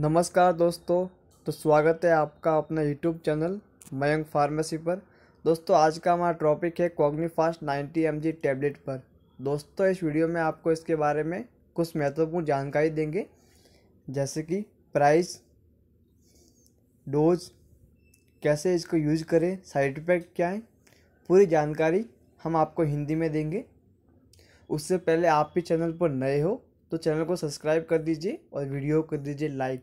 नमस्कार दोस्तों तो स्वागत है आपका अपना यूट्यूब चैनल मयंक फार्मेसी पर दोस्तों आज का हमारा टॉपिक है कॉग्निफास्ट 90 एम टैबलेट पर दोस्तों इस वीडियो में आपको इसके बारे में कुछ महत्वपूर्ण जानकारी देंगे जैसे कि प्राइस डोज कैसे इसको यूज करें साइड इफेक्ट क्या है पूरी जानकारी हम आपको हिंदी में देंगे उससे पहले आप भी चैनल पर नए हो तो चैनल को सब्सक्राइब कर दीजिए और वीडियो कर दीजिए लाइक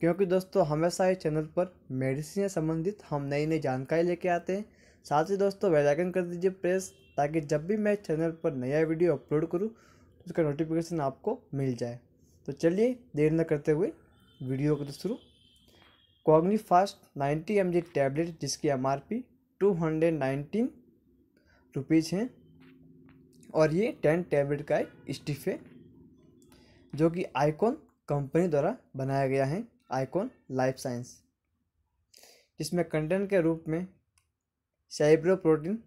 क्योंकि दोस्तों हमेशा इस चैनल पर मेडिसिन से संबंधित हम नई नई जानकारी लेके आते हैं साथ ही दोस्तों वेलाइकन कर दीजिए प्रेस ताकि जब भी मैं चैनल पर नया वीडियो अपलोड करूँ तो उसका नोटिफिकेशन आपको मिल जाए तो चलिए देर न करते हुए वीडियो को तो शुरू Cognifast ninety M tablet जिसकी M R P two hundred nineteen rupees हैं और ये टेन टैबलेट का एक स्टिफ है जो कि आइकॉन कंपनी द्वारा बनाया गया है आइकॉन लाइफ साइंस जिसमें कंटेंट के रूप में साइब्रो प्रोटीन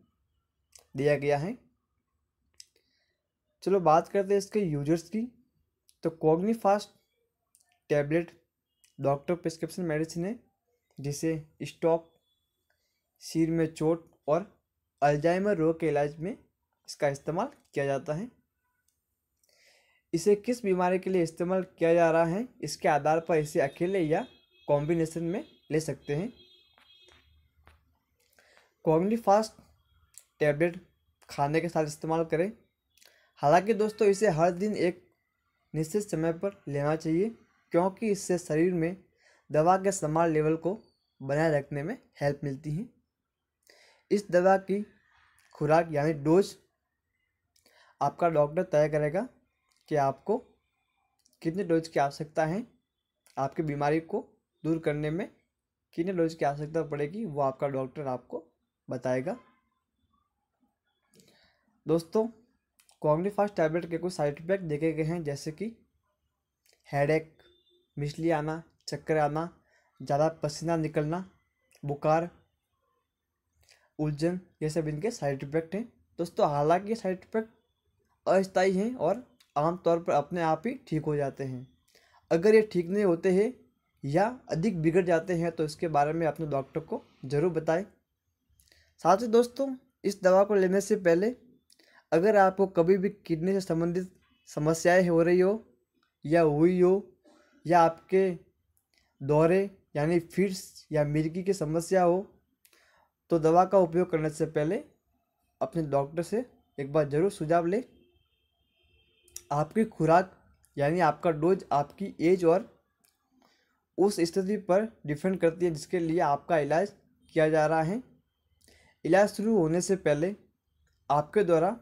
दिया गया है चलो बात करते हैं इसके यूजर्स की तो fast tablet doctor prescription medicine है जिसे स्टॉक सिर में चोट और अल्जाइमर रोग के इलाज में इसका इस्तेमाल किया जाता है इसे किस बीमारी के लिए इस्तेमाल किया जा रहा है इसके आधार पर इसे अकेले या कॉम्बिनेशन में ले सकते हैं कॉग्नी फास्ट टैबलेट खाने के साथ इस्तेमाल करें हालांकि दोस्तों इसे हर दिन एक निश्चित समय पर लेना चाहिए क्योंकि इससे शरीर में दवा के समान लेवल को बनाए रखने में हेल्प मिलती है इस दवा की खुराक यानी डोज आपका डॉक्टर तय करेगा कि आपको कितने डोज की आवश्यकता है आपकी बीमारी को दूर करने में कितने डोज की आवश्यकता पड़ेगी वो आपका डॉक्टर आपको बताएगा दोस्तों कॉग्निफास्ट टैबलेट के कुछ साइड इफेक्ट देखे गए हैं जैसे कि हेडेक मिचली आना चक्कर आना ज़्यादा पसीना निकलना बुखार उलझन ये सब इनके साइड इफेक्ट हैं दोस्तों हालांकि ये साइड इफेक्ट अस्थायी हैं और आमतौर पर अपने आप ही ठीक हो जाते हैं अगर ये ठीक नहीं होते हैं या अधिक बिगड़ जाते हैं तो इसके बारे में अपने डॉक्टर को ज़रूर बताएं साथ ही दोस्तों इस दवा को लेने से पहले अगर आपको कभी भी किडनी से संबंधित समस्याएं हो रही हो या हुई हो या आपके दौरे यानी फिट्स या मिर्गी की समस्या हो तो दवा का उपयोग करने से पहले अपने डॉक्टर से एक बार ज़रूर सुझाव लें आपकी खुराक यानी आपका डोज आपकी एज और उस स्थिति पर डिपेंड करती है जिसके लिए आपका इलाज किया जा रहा है इलाज शुरू होने से पहले आपके द्वारा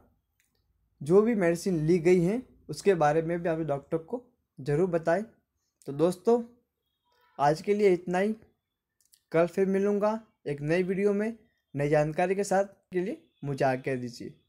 जो भी मेडिसिन ली गई है उसके बारे में भी आप डॉक्टर को ज़रूर बताएं तो दोस्तों आज के लिए इतना ही कल फिर मिलूँगा एक नई वीडियो में नई जानकारी के साथ के लिए मुझे आज्ञा दीजिए